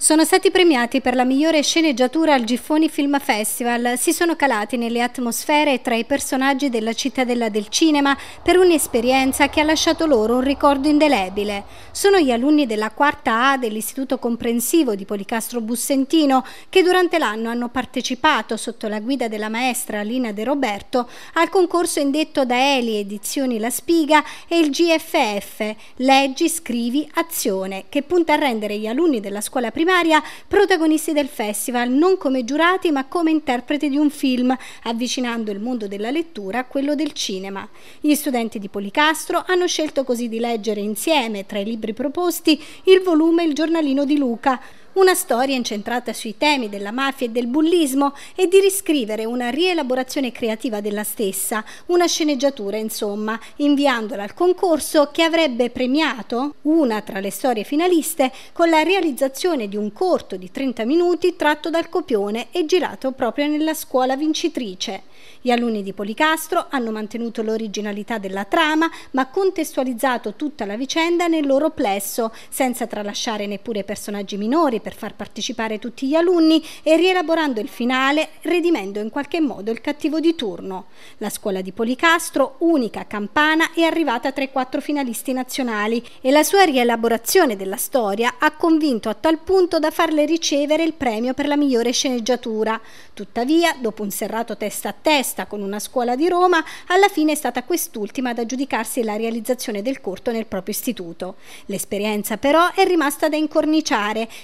Sono stati premiati per la migliore sceneggiatura al Giffoni Film Festival, si sono calati nelle atmosfere tra i personaggi della cittadella del cinema per un'esperienza che ha lasciato loro un ricordo indelebile. Sono gli alunni della quarta A dell'Istituto Comprensivo di Policastro Bussentino che durante l'anno hanno partecipato, sotto la guida della maestra Lina De Roberto, al concorso indetto da Eli Edizioni La Spiga e il GFF, Leggi, Scrivi, Azione, che punta a rendere gli alunni della scuola primaria primaria protagonisti del festival, non come giurati ma come interpreti di un film, avvicinando il mondo della lettura a quello del cinema. Gli studenti di Policastro hanno scelto così di leggere insieme, tra i libri proposti, il volume Il giornalino di Luca, una storia incentrata sui temi della mafia e del bullismo e di riscrivere una rielaborazione creativa della stessa, una sceneggiatura insomma, inviandola al concorso che avrebbe premiato una tra le storie finaliste con la realizzazione di un corto di 30 minuti tratto dal copione e girato proprio nella scuola vincitrice. Gli alunni di Policastro hanno mantenuto l'originalità della trama ma contestualizzato tutta la vicenda nel loro plesso, senza tralasciare neppure personaggi minori per far partecipare tutti gli alunni e rielaborando il finale, redimendo in qualche modo il cattivo di turno. La scuola di Policastro, unica campana, è arrivata tra i quattro finalisti nazionali e la sua rielaborazione della storia ha convinto a tal punto da farle ricevere il premio per la migliore sceneggiatura. Tuttavia, dopo un serrato testa a testa con una scuola di Roma, alla fine è stata quest'ultima ad aggiudicarsi la realizzazione del corto nel proprio istituto. L'esperienza però è rimasta da incorniciare.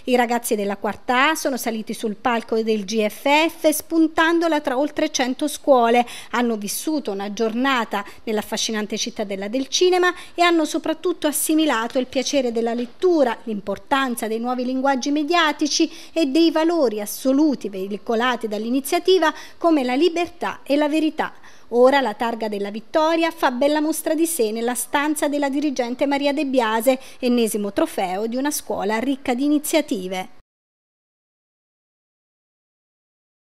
I ragazzi della quarta A sono saliti sul palco del GFF spuntandola tra oltre 100 scuole, hanno vissuto una giornata nell'affascinante cittadella del cinema e hanno soprattutto assimilato il piacere della lettura, l'importanza dei nuovi linguaggi mediatici e dei valori assoluti veicolati dall'iniziativa come la libertà e la verità. Ora la targa della vittoria fa bella mostra di sé nella stanza della dirigente Maria De Biase, ennesimo trofeo di una scuola ricca di iniziative.